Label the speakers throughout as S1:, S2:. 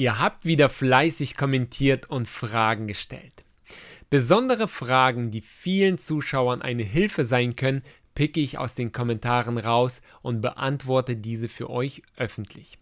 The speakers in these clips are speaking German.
S1: Ihr habt wieder fleißig kommentiert und Fragen gestellt. Besondere Fragen, die vielen Zuschauern eine Hilfe sein können, picke ich aus den Kommentaren raus und beantworte diese für euch öffentlich.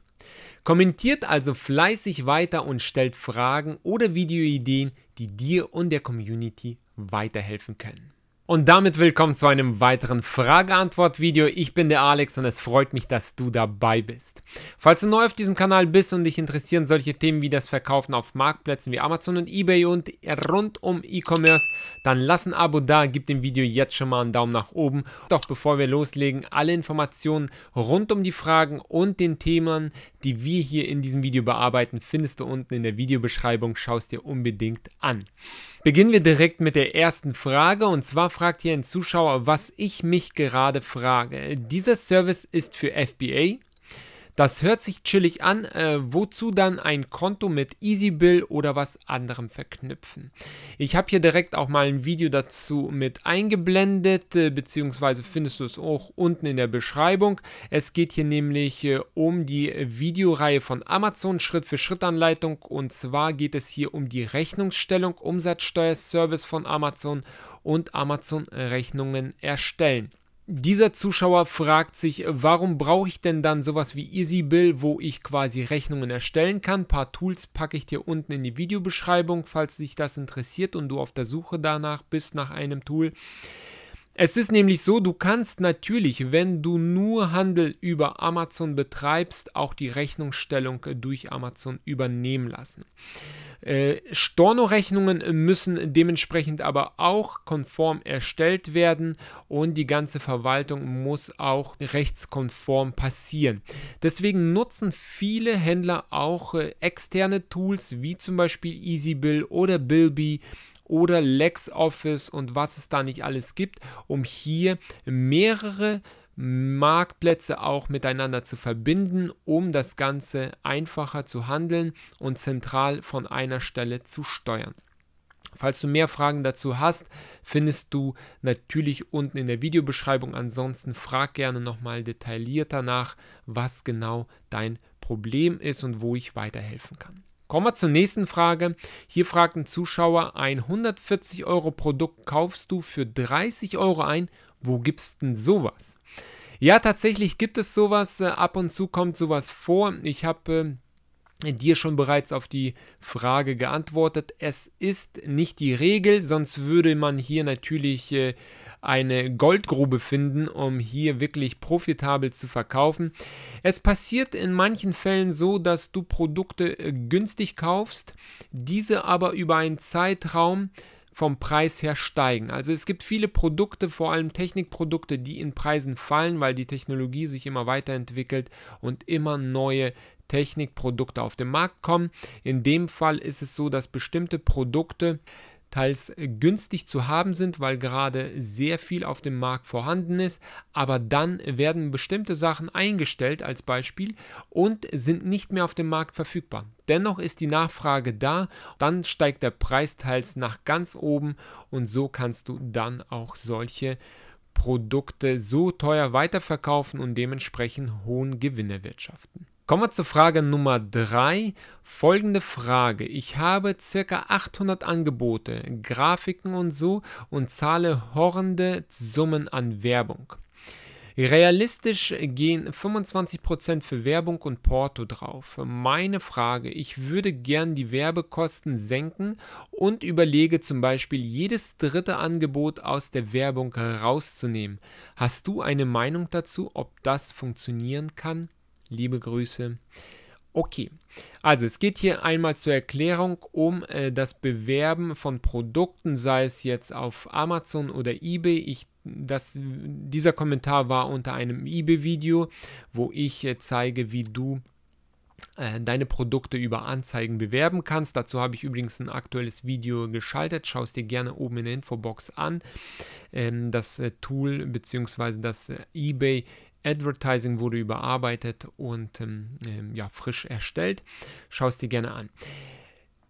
S1: Kommentiert also fleißig weiter und stellt Fragen oder Videoideen, die dir und der Community weiterhelfen können. Und damit willkommen zu einem weiteren Frage-Antwort-Video. Ich bin der Alex und es freut mich, dass du dabei bist. Falls du neu auf diesem Kanal bist und dich interessieren solche Themen wie das Verkaufen auf Marktplätzen wie Amazon und Ebay und rund um E-Commerce, dann lass ein Abo da, gib dem Video jetzt schon mal einen Daumen nach oben. Doch bevor wir loslegen, alle Informationen rund um die Fragen und den Themen, die wir hier in diesem Video bearbeiten, findest du unten in der Videobeschreibung, Schau es dir unbedingt an. Beginnen wir direkt mit der ersten Frage und zwar fragt hier ein Zuschauer, was ich mich gerade frage. Dieser Service ist für FBA, das hört sich chillig an, äh, wozu dann ein Konto mit EasyBill oder was anderem verknüpfen. Ich habe hier direkt auch mal ein Video dazu mit eingeblendet, äh, beziehungsweise findest du es auch unten in der Beschreibung. Es geht hier nämlich äh, um die Videoreihe von Amazon Schritt für Schritt Anleitung und zwar geht es hier um die Rechnungsstellung, Umsatzsteuerservice von Amazon und Amazon Rechnungen erstellen dieser Zuschauer fragt sich, äh, warum brauche ich denn dann sowas wie EasyBill, wo ich quasi Rechnungen erstellen kann? Ein paar Tools packe ich dir unten in die Videobeschreibung, falls dich das interessiert und du auf der Suche danach bist nach einem Tool. Es ist nämlich so, du kannst natürlich, wenn du nur Handel über Amazon betreibst, auch die Rechnungsstellung durch Amazon übernehmen lassen. Äh, Storno-Rechnungen müssen dementsprechend aber auch konform erstellt werden und die ganze Verwaltung muss auch rechtskonform passieren. Deswegen nutzen viele Händler auch äh, externe Tools wie zum Beispiel EasyBill oder Bilby oder LexOffice und was es da nicht alles gibt, um hier mehrere Marktplätze auch miteinander zu verbinden, um das Ganze einfacher zu handeln und zentral von einer Stelle zu steuern. Falls du mehr Fragen dazu hast, findest du natürlich unten in der Videobeschreibung. Ansonsten frag gerne nochmal detaillierter nach, was genau dein Problem ist und wo ich weiterhelfen kann. Kommen wir zur nächsten Frage. Hier fragt ein Zuschauer, ein 140 Euro Produkt kaufst du für 30 Euro ein. Wo gibst denn sowas? Ja, tatsächlich gibt es sowas. Äh, ab und zu kommt sowas vor. Ich habe äh, dir schon bereits auf die Frage geantwortet. Es ist nicht die Regel, sonst würde man hier natürlich äh, eine Goldgrube finden, um hier wirklich profitabel zu verkaufen. Es passiert in manchen Fällen so, dass du Produkte äh, günstig kaufst, diese aber über einen Zeitraum vom Preis her steigen. Also es gibt viele Produkte, vor allem Technikprodukte, die in Preisen fallen, weil die Technologie sich immer weiterentwickelt und immer neue Technikprodukte auf den Markt kommen. In dem Fall ist es so, dass bestimmte Produkte teils günstig zu haben sind, weil gerade sehr viel auf dem Markt vorhanden ist, aber dann werden bestimmte Sachen eingestellt als Beispiel und sind nicht mehr auf dem Markt verfügbar. Dennoch ist die Nachfrage da, dann steigt der Preis teils nach ganz oben und so kannst du dann auch solche Produkte so teuer weiterverkaufen und dementsprechend hohen Gewinn erwirtschaften. Kommen wir zur Frage Nummer 3. Folgende Frage. Ich habe ca. 800 Angebote, Grafiken und so und zahle horrende Summen an Werbung. Realistisch gehen 25% für Werbung und Porto drauf. Meine Frage, ich würde gern die Werbekosten senken und überlege zum Beispiel jedes dritte Angebot aus der Werbung rauszunehmen. Hast du eine Meinung dazu, ob das funktionieren kann? Liebe Grüße. Okay, also es geht hier einmal zur Erklärung um äh, das Bewerben von Produkten, sei es jetzt auf Amazon oder eBay. Ich, das, dieser Kommentar war unter einem eBay-Video, wo ich äh, zeige, wie du äh, deine Produkte über Anzeigen bewerben kannst. Dazu habe ich übrigens ein aktuelles Video geschaltet. Schau es dir gerne oben in der Infobox an. Ähm, das äh, Tool bzw. das äh, eBay Advertising wurde überarbeitet und ähm, ähm ja, frisch erstellt. Schau es dir gerne an.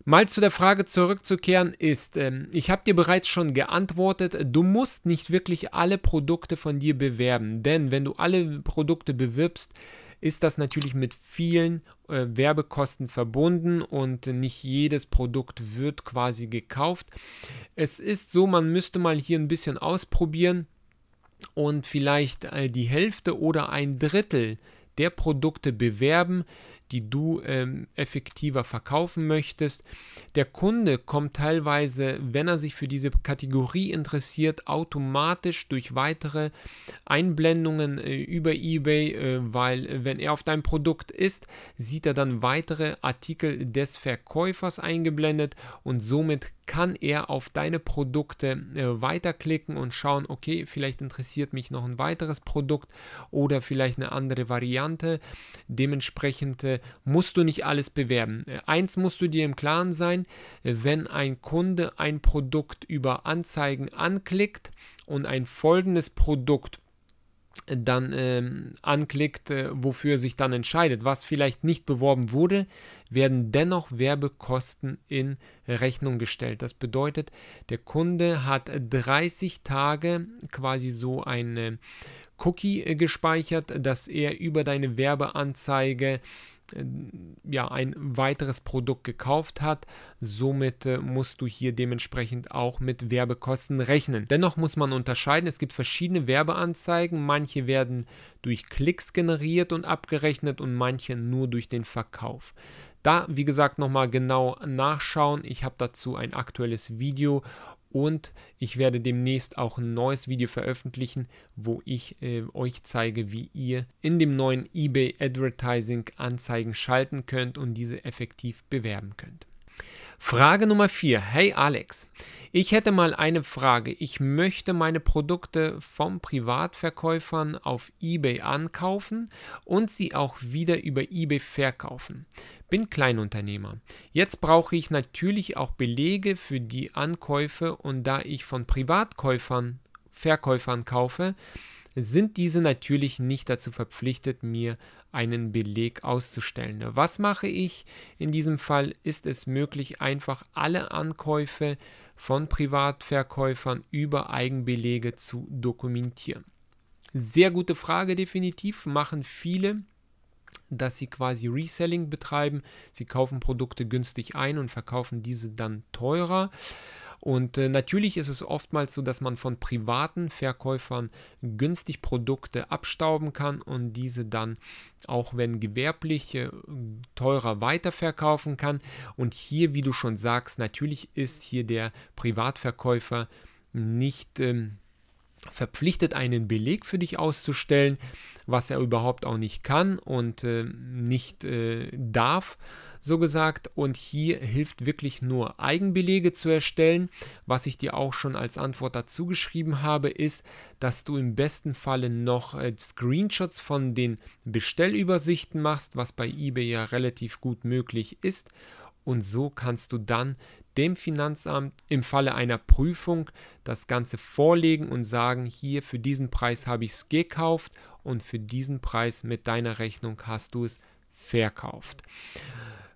S1: Mal zu der Frage zurückzukehren ist, ähm, ich habe dir bereits schon geantwortet, du musst nicht wirklich alle Produkte von dir bewerben, denn wenn du alle Produkte bewirbst, ist das natürlich mit vielen äh, Werbekosten verbunden und nicht jedes Produkt wird quasi gekauft. Es ist so, man müsste mal hier ein bisschen ausprobieren und vielleicht äh, die Hälfte oder ein Drittel der Produkte bewerben, die du ähm, effektiver verkaufen möchtest. Der Kunde kommt teilweise, wenn er sich für diese Kategorie interessiert, automatisch durch weitere Einblendungen äh, über eBay, äh, weil äh, wenn er auf dein Produkt ist, sieht er dann weitere Artikel des Verkäufers eingeblendet und somit kann er auf deine Produkte äh, weiterklicken und schauen, okay, vielleicht interessiert mich noch ein weiteres Produkt oder vielleicht eine andere Variante. Dementsprechend äh, musst du nicht alles bewerben. Äh, eins musst du dir im Klaren sein, äh, wenn ein Kunde ein Produkt über Anzeigen anklickt und ein folgendes Produkt äh, dann ähm, anklickt, äh, wofür sich dann entscheidet, was vielleicht nicht beworben wurde, werden dennoch Werbekosten in Rechnung gestellt. Das bedeutet, der Kunde hat 30 Tage quasi so ein Cookie gespeichert, dass er über deine Werbeanzeige äh, ja, ein weiteres Produkt gekauft hat. Somit äh, musst du hier dementsprechend auch mit Werbekosten rechnen. Dennoch muss man unterscheiden, es gibt verschiedene Werbeanzeigen. Manche werden durch Klicks generiert und abgerechnet und manche nur durch den Verkauf. Da, wie gesagt, nochmal genau nachschauen. Ich habe dazu ein aktuelles Video und ich werde demnächst auch ein neues Video veröffentlichen, wo ich äh, euch zeige, wie ihr in dem neuen eBay Advertising Anzeigen schalten könnt und diese effektiv bewerben könnt. Frage Nummer 4. Hey Alex, ich hätte mal eine Frage. Ich möchte meine Produkte von Privatverkäufern auf eBay ankaufen und sie auch wieder über eBay verkaufen. Bin Kleinunternehmer. Jetzt brauche ich natürlich auch Belege für die Ankäufe und da ich von Privatkäufern Verkäufern kaufe, sind diese natürlich nicht dazu verpflichtet, mir einen Beleg auszustellen. Ne, was mache ich? In diesem Fall ist es möglich, einfach alle Ankäufe von Privatverkäufern über Eigenbelege zu dokumentieren. Sehr gute Frage definitiv, machen viele dass sie quasi Reselling betreiben. Sie kaufen Produkte günstig ein und verkaufen diese dann teurer. Und äh, natürlich ist es oftmals so, dass man von privaten Verkäufern günstig Produkte abstauben kann und diese dann, auch wenn gewerblich, äh, teurer weiterverkaufen kann. Und hier, wie du schon sagst, natürlich ist hier der Privatverkäufer nicht... Ähm, verpflichtet, einen Beleg für dich auszustellen, was er überhaupt auch nicht kann und äh, nicht äh, darf, so gesagt. Und hier hilft wirklich nur Eigenbelege zu erstellen. Was ich dir auch schon als Antwort dazu geschrieben habe, ist, dass du im besten Falle noch äh, Screenshots von den Bestellübersichten machst, was bei eBay ja relativ gut möglich ist. Und so kannst du dann dem Finanzamt im Falle einer Prüfung das Ganze vorlegen und sagen, hier für diesen Preis habe ich es gekauft und für diesen Preis mit deiner Rechnung hast du es verkauft.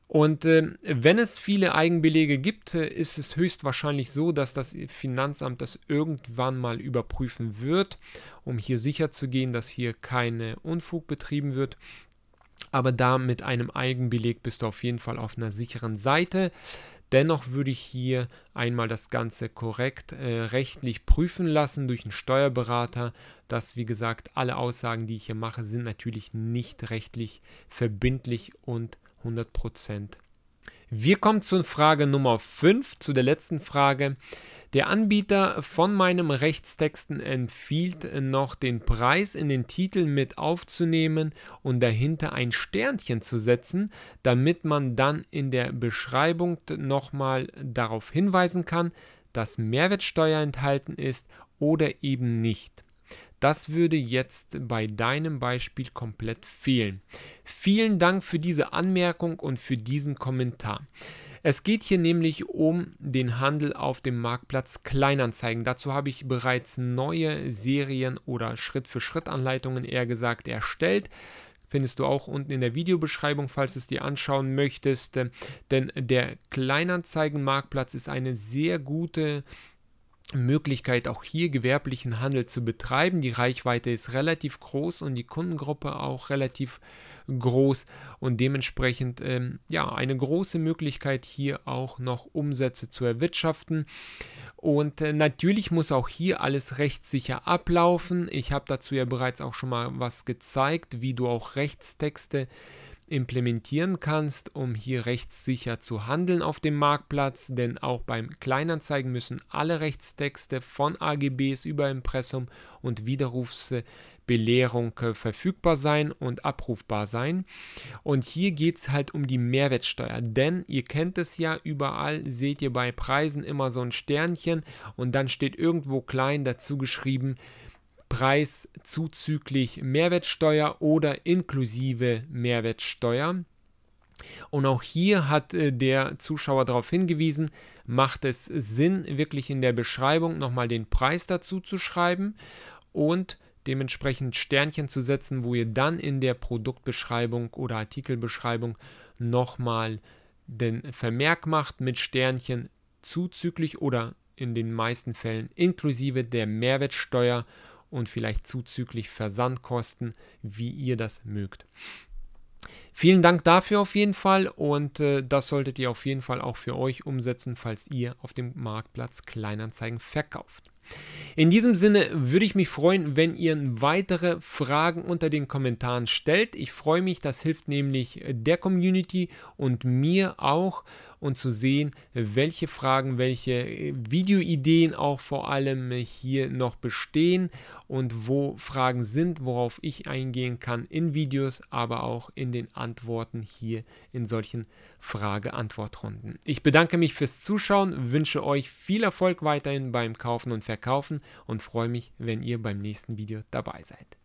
S1: Und äh, wenn es viele Eigenbelege gibt, äh, ist es höchstwahrscheinlich so, dass das Finanzamt das irgendwann mal überprüfen wird, um hier sicher zu gehen, dass hier keine Unfug betrieben wird. Aber da mit einem Eigenbeleg bist du auf jeden Fall auf einer sicheren Seite. Dennoch würde ich hier einmal das Ganze korrekt äh, rechtlich prüfen lassen durch einen Steuerberater. Das, wie gesagt, alle Aussagen, die ich hier mache, sind natürlich nicht rechtlich verbindlich und 100% wir kommen zu Frage Nummer 5, zu der letzten Frage. Der Anbieter von meinem Rechtstexten empfiehlt noch den Preis in den Titel mit aufzunehmen und dahinter ein Sternchen zu setzen, damit man dann in der Beschreibung nochmal darauf hinweisen kann, dass Mehrwertsteuer enthalten ist oder eben nicht. Das würde jetzt bei deinem Beispiel komplett fehlen. Vielen Dank für diese Anmerkung und für diesen Kommentar. Es geht hier nämlich um den Handel auf dem Marktplatz Kleinanzeigen. Dazu habe ich bereits neue Serien oder Schritt-für-Schritt-Anleitungen eher gesagt erstellt findest du auch unten in der Videobeschreibung, falls du es dir anschauen möchtest. Denn der Kleinanzeigen-Marktplatz ist eine sehr gute Möglichkeit, auch hier gewerblichen Handel zu betreiben. Die Reichweite ist relativ groß und die Kundengruppe auch relativ groß und dementsprechend ähm, ja eine große Möglichkeit hier auch noch Umsätze zu erwirtschaften. Und äh, natürlich muss auch hier alles rechtssicher ablaufen. Ich habe dazu ja bereits auch schon mal was gezeigt, wie du auch Rechtstexte äh, implementieren kannst, um hier rechtssicher zu handeln auf dem Marktplatz, denn auch beim Kleinanzeigen müssen alle Rechtstexte von AGBs über Impressum und Widerrufsbelehrung äh, verfügbar sein und abrufbar sein. Und hier geht es halt um die Mehrwertsteuer, denn ihr kennt es ja, überall seht ihr bei Preisen immer so ein Sternchen und dann steht irgendwo klein dazu geschrieben, Preis zuzüglich Mehrwertsteuer oder inklusive Mehrwertsteuer. Und auch hier hat äh, der Zuschauer darauf hingewiesen, macht es Sinn, wirklich in der Beschreibung nochmal den Preis dazu zu schreiben und dementsprechend Sternchen zu setzen, wo ihr dann in der Produktbeschreibung oder Artikelbeschreibung nochmal den Vermerk macht mit Sternchen zuzüglich oder in den meisten Fällen inklusive der Mehrwertsteuer und vielleicht zuzüglich Versandkosten, wie ihr das mögt. Vielen Dank dafür auf jeden Fall und äh, das solltet ihr auf jeden Fall auch für euch umsetzen, falls ihr auf dem Marktplatz Kleinanzeigen verkauft. In diesem Sinne würde ich mich freuen, wenn ihr weitere Fragen unter den Kommentaren stellt. Ich freue mich, das hilft nämlich der Community und mir auch und zu sehen, welche Fragen, welche äh, Videoideen auch vor allem äh, hier noch bestehen und wo Fragen sind, worauf ich eingehen kann in Videos, aber auch in den Antworten hier in solchen Frage-Antwort-Runden. Ich bedanke mich fürs Zuschauen, wünsche euch viel Erfolg weiterhin beim Kaufen und Verkaufen und freue mich, wenn ihr beim nächsten Video dabei seid.